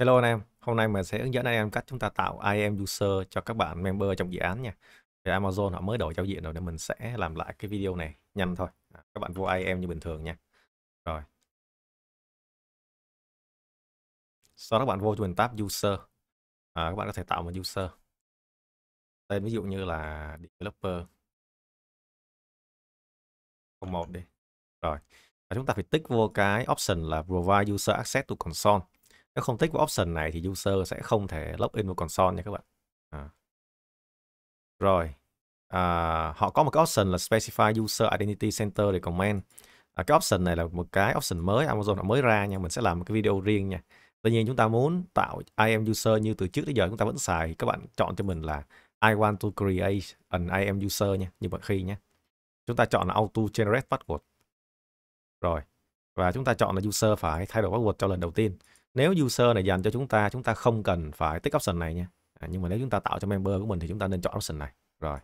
Hello anh em, hôm nay mình sẽ hướng dẫn anh em cách chúng ta tạo IAM user cho các bạn member trong dự án nha. Thì Amazon họ mới đổi giao diện rồi nên mình sẽ làm lại cái video này nhanh thôi. À, các bạn vô IAM như bình thường nha. Rồi. Sau đó các bạn vô cho mình tab user. À, các bạn có thể tạo một user. Tên ví dụ như là developer 01 đi. Rồi. Và chúng ta phải tích vô cái option là provide user access to console nếu không tích vào option này thì user sẽ không thể log in vào console nha các bạn à. rồi à, họ có một cái option là specify user identity center để comment à, cái option này là một cái option mới Amazon đã mới ra nha mình sẽ làm một cái video riêng nha tuy nhiên chúng ta muốn tạo IAM user như từ trước đến giờ chúng ta vẫn xài các bạn chọn cho mình là I want to create an IAM user nha như mọi khi nhé chúng ta chọn là auto generate password rồi và chúng ta chọn là user phải thay đổi password cho lần đầu tiên nếu user này dành cho chúng ta chúng ta không cần phải tích option này nha à, nhưng mà nếu chúng ta tạo cho member của mình thì chúng ta nên chọn option này rồi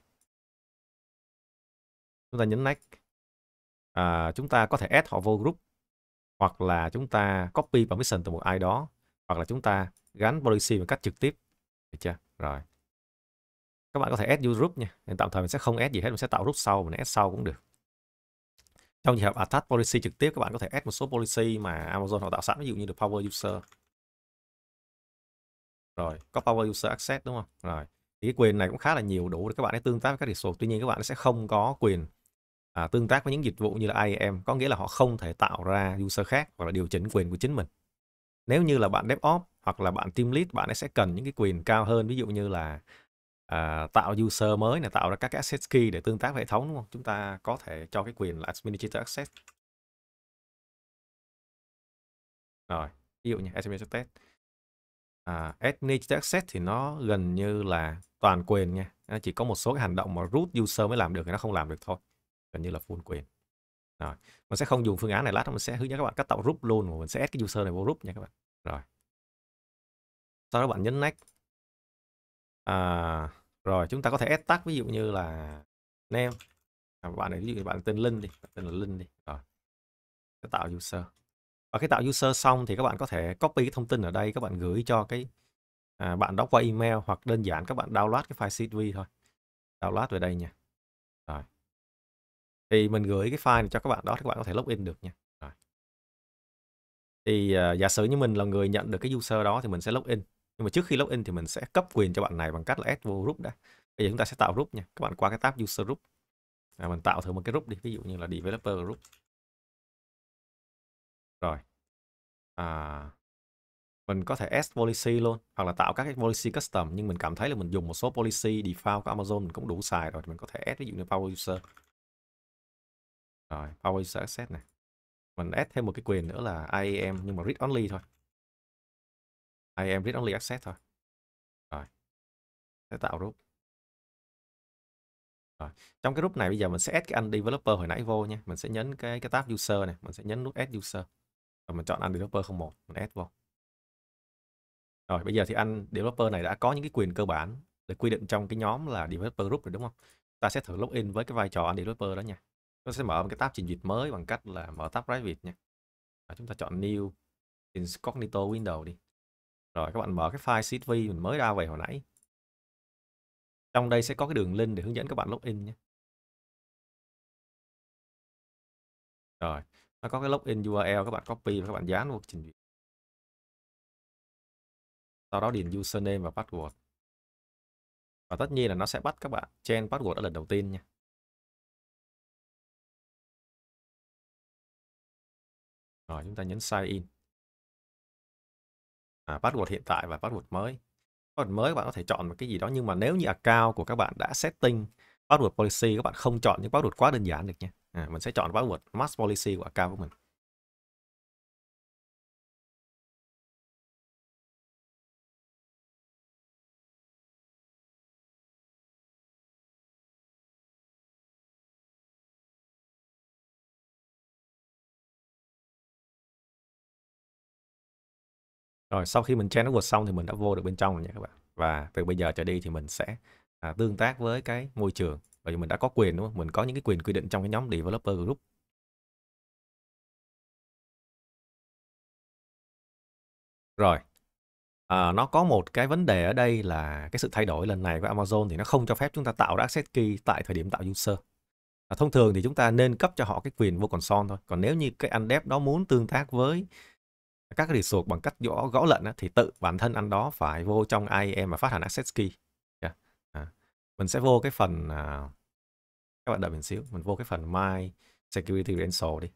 chúng ta nhấn next à, chúng ta có thể add họ vô group hoặc là chúng ta copy permission từ một ai đó hoặc là chúng ta gắn policy một cách trực tiếp được chưa rồi các bạn có thể add group nha nên tạm thời mình sẽ không add gì hết mình sẽ tạo group sau mình add sau cũng được trong trường hợp attach policy trực tiếp các bạn có thể add một số policy mà Amazon họ tạo sẵn ví dụ như được power user rồi có power user access đúng không rồi thì cái quyền này cũng khá là nhiều đủ để các bạn để tương tác với các số tuy nhiên các bạn sẽ không có quyền à, tương tác với những dịch vụ như là IAM có nghĩa là họ không thể tạo ra user khác hoặc là điều chỉnh quyền của chính mình nếu như là bạn DevOps hoặc là bạn team lead bạn ấy sẽ cần những cái quyền cao hơn ví dụ như là à, tạo user mới này tạo ra các cái access key để tương tác với hệ thống đúng không chúng ta có thể cho cái quyền là administrator access rồi ví dụ như administrator test à, administrator access thì nó gần như là toàn quyền nha nó chỉ có một số cái hành động mà root user mới làm được thì nó không làm được thôi gần như là full quyền rồi mình sẽ không dùng phương án này lát mình sẽ hướng dẫn các bạn cách tạo group luôn mà mình sẽ add cái user này vào group nha các bạn rồi sau đó bạn nhấn next à, rồi chúng ta có thể add tag ví dụ như là nem à, bạn này ví dụ bạn tên linh đi tên là linh đi rồi sẽ tạo user và khi tạo user xong thì các bạn có thể copy cái thông tin ở đây các bạn gửi cho cái à, bạn đó qua email hoặc đơn giản các bạn download cái file CSV thôi download về đây nha rồi thì mình gửi cái file này cho các bạn đó thì các bạn có thể login được nha rồi thì à, giả sử như mình là người nhận được cái user đó thì mình sẽ login nhưng mà trước khi login thì mình sẽ cấp quyền cho bạn này bằng cách là add vô group đã bây giờ chúng ta sẽ tạo group nha các bạn qua cái tab user group à, mình tạo thử một cái group đi ví dụ như là developer group rồi à, mình có thể add policy luôn hoặc là tạo các cái policy custom nhưng mình cảm thấy là mình dùng một số policy default của Amazon mình cũng đủ xài rồi thì mình có thể add ví dụ như power user rồi power user access này mình add thêm một cái quyền nữa là IAM e nhưng mà read only thôi I am read only access thôi rồi sẽ tạo group rồi trong cái group này bây giờ mình sẽ add cái anh developer hồi nãy vô nha mình sẽ nhấn cái cái tab user này mình sẽ nhấn nút add user rồi mình chọn anh developer 01 mình add vô rồi bây giờ thì anh developer này đã có những cái quyền cơ bản được quy định trong cái nhóm là developer group rồi đúng không ta sẽ thử login với cái vai trò anh developer đó nha nó sẽ mở một cái tab trình duyệt mới bằng cách là mở tab private nha Và chúng ta chọn new incognito window đi rồi các bạn mở cái file CSV mình mới ra về hồi nãy. Trong đây sẽ có cái đường link để hướng dẫn các bạn login nhé. Rồi, nó có cái login URL các bạn copy và các bạn dán vào trình duyệt. Sau đó điền username và password. Và tất nhiên là nó sẽ bắt các bạn change password ở lần đầu tiên nha. Rồi, chúng ta nhấn sign in à, password hiện tại và password mới password mới các bạn có thể chọn một cái gì đó nhưng mà nếu như account của các bạn đã setting password policy các bạn không chọn những password quá đơn giản được nhé. à, mình sẽ chọn password max policy của account của mình Rồi sau khi mình change AdWords xong thì mình đã vô được bên trong rồi nha các bạn. Và từ bây giờ trở đi thì mình sẽ à, tương tác với cái môi trường. Bởi vì mình đã có quyền đúng không? Mình có những cái quyền quy định trong cái nhóm developer group. Rồi. À, nó có một cái vấn đề ở đây là cái sự thay đổi lần này của Amazon thì nó không cho phép chúng ta tạo access key tại thời điểm tạo user. À, thông thường thì chúng ta nên cấp cho họ cái quyền vô còn son thôi. Còn nếu như cái anh dev đó muốn tương tác với các cái resource bằng cách gõ gõ lệnh á, thì tự bản thân anh đó phải vô trong IAM e và phát hành access key. Yeah. À, mình sẽ vô cái phần à, các bạn đợi mình xíu, mình vô cái phần my security credential đi.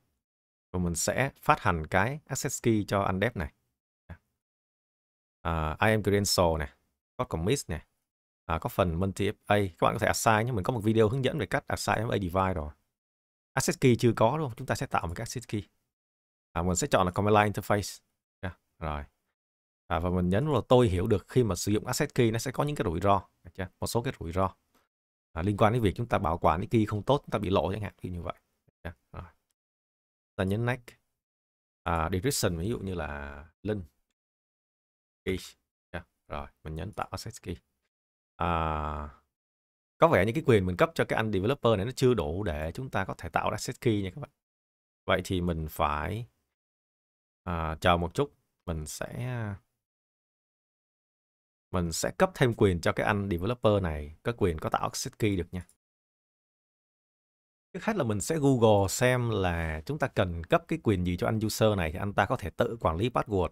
Và mình sẽ phát hành cái access key cho anh dev này. Yeah. À, IAM credential này, có commit này, à, có phần multi FA. Các bạn có thể assign nhé, mình có một video hướng dẫn về cách assign FA device rồi. Access key chưa có đúng không? Chúng ta sẽ tạo một cái access key à, mình sẽ chọn là command line interface yeah, rồi à, và mình nhấn vào tôi hiểu được khi mà sử dụng asset key nó sẽ có những cái rủi ro một số cái rủi ro à, liên quan đến việc chúng ta bảo quản cái key không tốt chúng ta bị lộ chẳng hạn như vậy chưa? rồi ta nhấn next à, direction ví dụ như là link key yeah. rồi mình nhấn tạo asset key à, có vẻ những cái quyền mình cấp cho cái anh developer này nó chưa đủ để chúng ta có thể tạo ra asset key nha các bạn vậy thì mình phải à, chờ một chút mình sẽ mình sẽ cấp thêm quyền cho cái anh developer này có quyền có tạo exit key được nha trước hết là mình sẽ google xem là chúng ta cần cấp cái quyền gì cho anh user này thì anh ta có thể tự quản lý password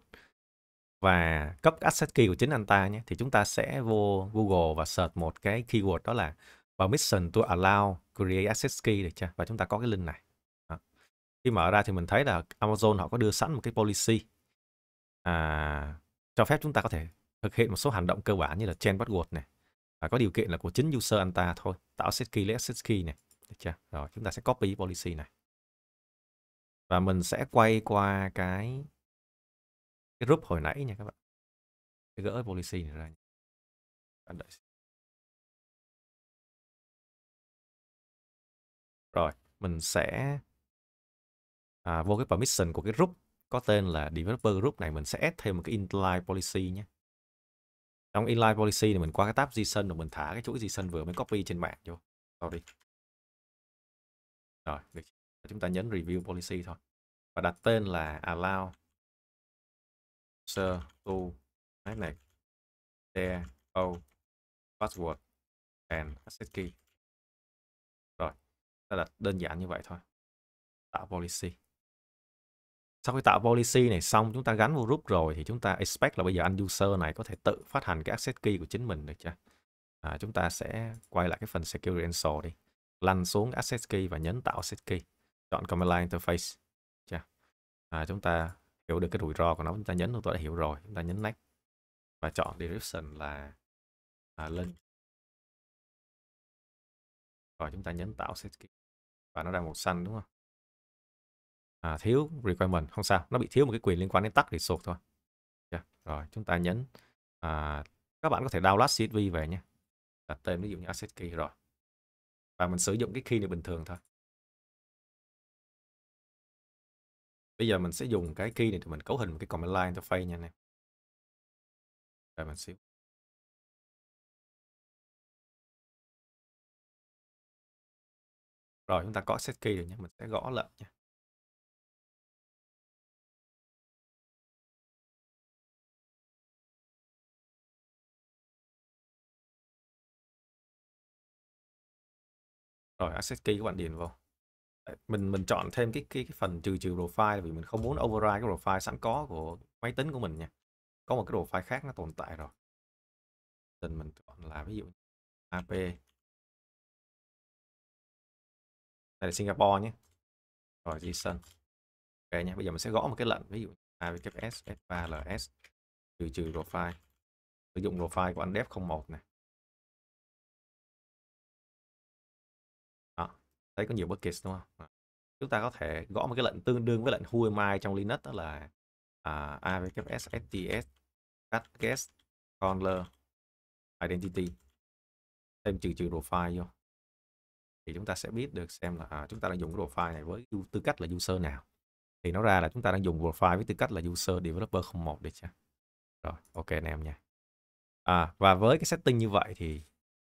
và cấp access key của chính anh ta nhé thì chúng ta sẽ vô Google và search một cái keyword đó là permission to allow create access key được chưa và chúng ta có cái link này khi mở ra thì mình thấy là Amazon họ có đưa sẵn một cái policy à, cho phép chúng ta có thể thực hiện một số hành động cơ bản như là chain bắt này và có điều kiện là của chính user anh ta thôi tạo set key lấy set key này được chưa rồi chúng ta sẽ copy policy này và mình sẽ quay qua cái cái group hồi nãy nha các bạn để gỡ policy này ra đợi. rồi mình sẽ à, vô cái permission của cái group có tên là developer group này mình sẽ add thêm một cái inline policy nhé trong inline policy thì mình qua cái tab JSON rồi mình thả cái chuỗi JSON vừa mới copy trên mạng vô sau đi rồi chúng ta nhấn review policy thôi và đặt tên là allow user to cái này share password and access key rồi ta đặt đơn giản như vậy thôi tạo policy sau khi tạo policy này xong chúng ta gắn vô group rồi thì chúng ta expect là bây giờ anh user này có thể tự phát hành cái access key của chính mình được chưa à, chúng ta sẽ quay lại cái phần security install đi lăn xuống access key và nhấn tạo access key chọn command line interface chưa à, chúng ta hiểu được cái rủi ro của nó chúng ta nhấn tôi đã hiểu rồi chúng ta nhấn next và chọn direction là à, link ừ. rồi chúng ta nhấn tạo access key và nó ra màu xanh đúng không à, thiếu requirement không sao nó bị thiếu một cái quyền liên quan đến tắt thì sụt thôi yeah. Dạ, rồi chúng ta nhấn à, các bạn có thể download CSV về nhé đặt tên ví dụ như asset key rồi và mình sử dụng cái key này bình thường thôi bây giờ mình sẽ dùng cái key này thì mình cấu hình một cái command line interface nha anh em rồi mình xíu rồi chúng ta có set key rồi nhé mình sẽ gõ lệnh nha rồi access key các bạn điền vào mình mình chọn thêm cái cái, cái phần trừ trừ profile vì mình không muốn override cái profile sẵn có của máy tính của mình nha có một cái profile khác nó tồn tại rồi nên mình chọn là ví dụ AP đây là Singapore nhé rồi JSON e ok nha bây giờ mình sẽ gõ một cái lệnh ví dụ AWS F3LS trừ trừ profile sử dụng profile của anh dev 01 này thấy có nhiều buckets đúng không ờ. chúng ta có thể gõ một cái lệnh tương đương với lệnh who am I trong Linux đó là uh, à, AWS STS guest conler identity thêm trừ trừ profile vô thì chúng ta sẽ biết được xem là à, chúng ta đang dùng cái profile này với tư cách là user nào thì nó ra là chúng ta đang dùng profile với tư cách là user developer 01 được chưa rồi ok anh em nha à, và với cái setting như vậy thì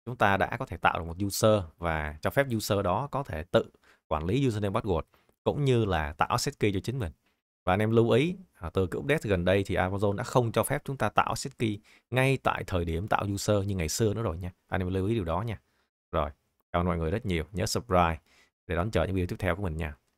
chúng ta đã có thể tạo được một user và cho phép user đó có thể tự quản lý username password cũng như là tạo set key cho chính mình và anh em lưu ý à, từ cái update gần đây thì Amazon đã không cho phép chúng ta tạo set key ngay tại thời điểm tạo user như ngày xưa nữa rồi nha anh em lưu ý điều đó nha rồi cảm ơn mọi người rất nhiều nhớ subscribe để đón chờ những video tiếp theo của mình nha